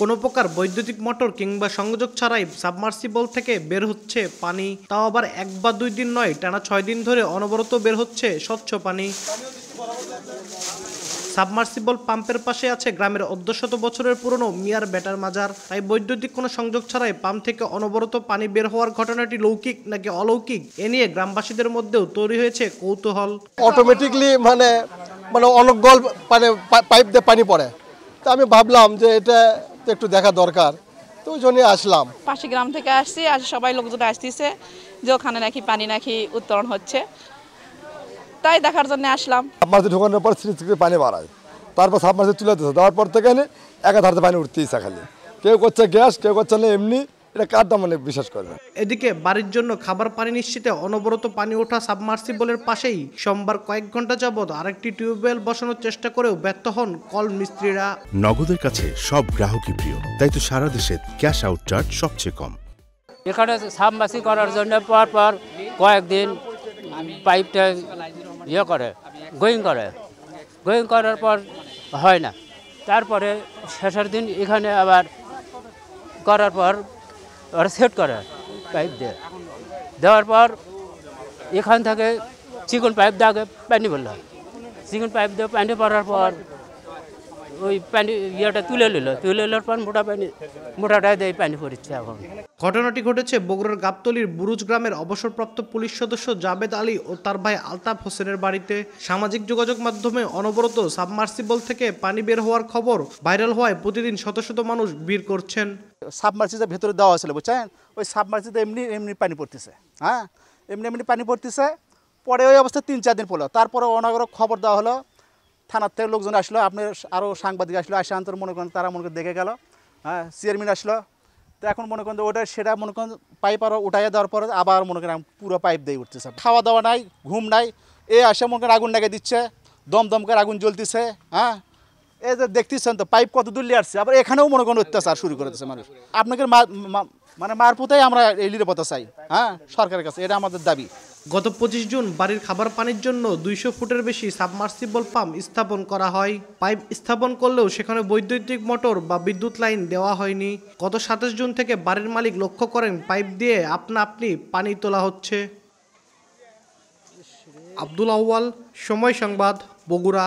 কোনো প্রকার বৈদ্যুতিক মোটর কিংবা সংযোগ ছাড়াই সাবমার্সিবল থেকে বের হচ্ছে পানি তাও আবার এক বা দুই দিন নয় টানা ছয় দিন ধরে অনবরত বের হচ্ছে স্বচ্ছ পানি সাবমার্সিবল পাম্পের পাশে আছে গ্রামের অর্ধশত বছরের পুরনো মিয়ার ব্যাটার মাজার তাই বৈদ্যুতিক কোনো সংযোগ ছাড়াই পাম্প থেকে অনবরত পানি বের হওয়ার ঘটনাটি লৌকিক নাকি অলৌকিক এ নিয়ে গ্রামবাসীদের মধ্যেও তৈরি হয়েছে কৌতূহল অটোমেটিকলি মানে মানে অনর্গল মানে পাইপ দিয়ে পানি পড়ে তো আমি ভাবলাম যে এটা একটু দেখা দরকার তো ওই জন্যই আসলাম পাশে গ্রাম থেকে আসছি আর সবাই লোকজন আসতেছে যে ওখানে নাকি পানি নাকি উত্তরণ হচ্ছে তাই দেখার জন্য আসলাম সাবমার্সে ঢোকানোর পর সিঁড়ি থেকে পানি বাড়ায় তারপর সাবমার্সে তুলে দিচ্ছে দেওয়ার পর থেকে এক একাধারে পানি উঠতেই খালি কেউ করছে গ্যাস কেউ করছে না এমনি এটা কার দামনে বিশ্বাস করবেন এদিকে বাড়ির জন্য খাবার পানি নিশ্চিতে অনবরত পানি ওঠা সাবমার্সিবলের পাশেই সোমবার কয়েক ঘন্টা যাবৎ আরেকটি টিউবওয়েল বসানোর চেষ্টা করেও ব্যর্থ হন কল মিস্ত্রিরা নগদের কাছে সব গ্রাহকই প্রিয় তাই তো সারা দেশে ক্যাশ আউট চার্জ সবচেয়ে কম এখানে সাবমার্সি করার জন্য পর পর কয়েকদিন পাইপটা ইয়ে করে গোয়িং করে গোয়িং করার পর হয় না তারপরে শেষের দিন এখানে আবার করার পর ওরা সেট করে পাইপ দিয়ে দেওয়ার পর এখান থেকে চিকন পাইপ দিয়ে আগে পানি ভরল চিকন পাইপ দিয়ে পানি পড়ার পর ওই ইয়েটা তুলে তুলে মোটা এখন ঘটনাটি ঘটেছে বগুড়ার গাবতলির বুরুজ গ্রামের অবসরপ্রাপ্ত পুলিশ সদস্য জাবেদ আলী ও তার ভাই আলতাফ হোসেনের বাড়িতে সামাজিক যোগাযোগ মাধ্যমে অনবরত সাবমার্সিবল থেকে পানি বের হওয়ার খবর ভাইরাল হওয়ায় প্রতিদিন শত শত মানুষ ভিড় করছেন সাবমার্সিজের ভেতরে দেওয়া ছিল বুঝছেন ওই সাবমার্সিতে এমনি এমনি পানি পড়তেছে হ্যাঁ এমনি এমনি পানি পড়তেছে পরে ওই অবস্থা তিন চার দিন পড়লো তারপরে অনাগ্রহ খবর দেওয়া হলো থানার থেকে লোকজন আসলো আপনার আরও সাংবাদিক আসলো আসে আন্তর মনে করেন তারা মনে করেন দেখে গেল হ্যাঁ চেয়ারম্যান আসলো তো এখন মনে করেন ওটা সেটা মনে করেন পাইপ আরও উঠাইয়া দেওয়ার পরে আবার মনে করেন পুরো পাইপ দিয়ে উঠতেছে খাওয়া দাওয়া নাই ঘুম নাই এ আসে মনে করেন আগুন ডেকে দিচ্ছে দমদম করে আগুন জ্বলতেছে হ্যাঁ এ যে দেখতেছেন তো পাইপ কত দূর আসছে আবার এখানেও মনে করেন অত্যাচার শুরু করে দিচ্ছে মানুষ আপনাকে মানে মারপথেই আমরা এই নিরাপত্তা চাই হ্যাঁ সরকারের কাছে এটা আমাদের দাবি গত পঁচিশ জুন বাড়ির খাবার পানির জন্য দুইশো ফুটের বেশি সাবমার্সিবল পাম্প স্থাপন করা হয় পাইপ স্থাপন করলেও সেখানে বৈদ্যুতিক মোটর বা বিদ্যুৎ লাইন দেওয়া হয়নি গত সাতাশ জুন থেকে বাড়ির মালিক লক্ষ্য করেন পাইপ দিয়ে আপনা আপনি পানি তোলা হচ্ছে আব্দুল আউয়াল সময় সংবাদ বগুড়া